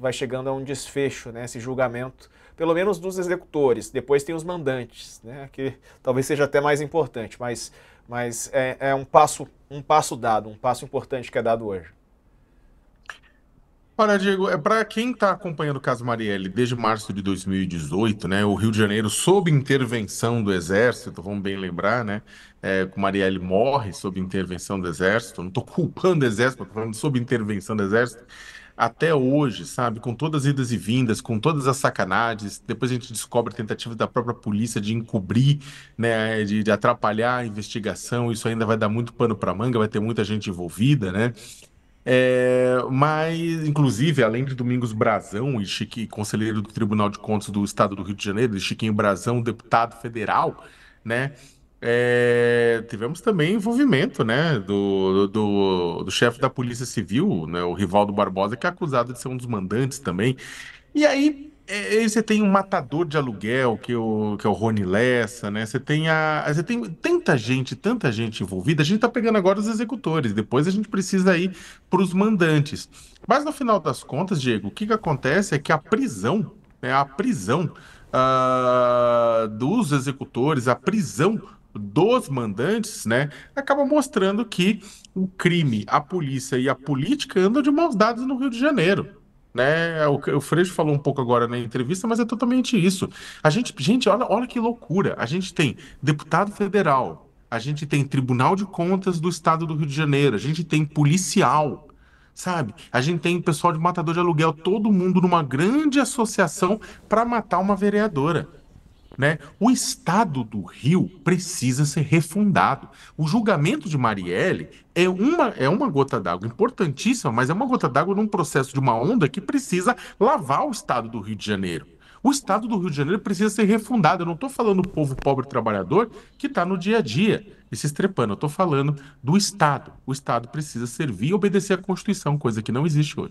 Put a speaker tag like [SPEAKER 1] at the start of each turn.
[SPEAKER 1] vai chegando a um desfecho, né, esse julgamento, pelo menos dos executores. Depois tem os mandantes, né, que talvez seja até mais importante, mas, mas é, é um, passo, um passo dado, um passo importante que é dado hoje.
[SPEAKER 2] Olha, Diego, é para quem está acompanhando o caso Marielle desde março de 2018, né, o Rio de Janeiro, sob intervenção do Exército, vamos bem lembrar, né, é, Marielle morre sob intervenção do Exército, não estou culpando o Exército, estou falando sob intervenção do Exército, até hoje, sabe, com todas as idas e vindas, com todas as sacanagens, depois a gente descobre tentativas da própria polícia de encobrir, né, de, de atrapalhar a investigação, isso ainda vai dar muito pano para manga, vai ter muita gente envolvida, né? É, mas, inclusive, além de Domingos Brazão e Chiqui, conselheiro do Tribunal de Contas do Estado do Rio de Janeiro, e Chiquinho Brazão, deputado federal, né? É, tivemos também envolvimento, né, do, do, do chefe da Polícia Civil, né, o Rivaldo Barbosa, que é acusado de ser um dos mandantes também. E aí, é, você tem um matador de aluguel, que, é o, que é o Rony Lessa, né? Você tem a. Você tem tanta gente, tanta gente envolvida. A gente está pegando agora os executores, depois a gente precisa ir para os mandantes. Mas no final das contas, Diego, o que, que acontece é que a prisão, né, a prisão uh, dos executores, a prisão dos mandantes, né, acaba mostrando que o crime, a polícia e a política andam de mãos dadas no Rio de Janeiro. Né? O, o Freixo falou um pouco agora na entrevista, mas é totalmente isso. A gente, gente, olha, olha que loucura. A gente tem deputado federal, a gente tem Tribunal de Contas do Estado do Rio de Janeiro, a gente tem policial, sabe? A gente tem pessoal de matador de aluguel, todo mundo numa grande associação para matar uma vereadora. Né? O estado do Rio precisa ser refundado. O julgamento de Marielle é uma, é uma gota d'água importantíssima, mas é uma gota d'água num processo de uma onda que precisa lavar o estado do Rio de Janeiro. O estado do Rio de Janeiro precisa ser refundado. Eu não estou falando do povo pobre trabalhador que está no dia a dia e se estrepando. Eu estou falando do Estado. O Estado precisa servir e obedecer à Constituição, coisa que não existe hoje.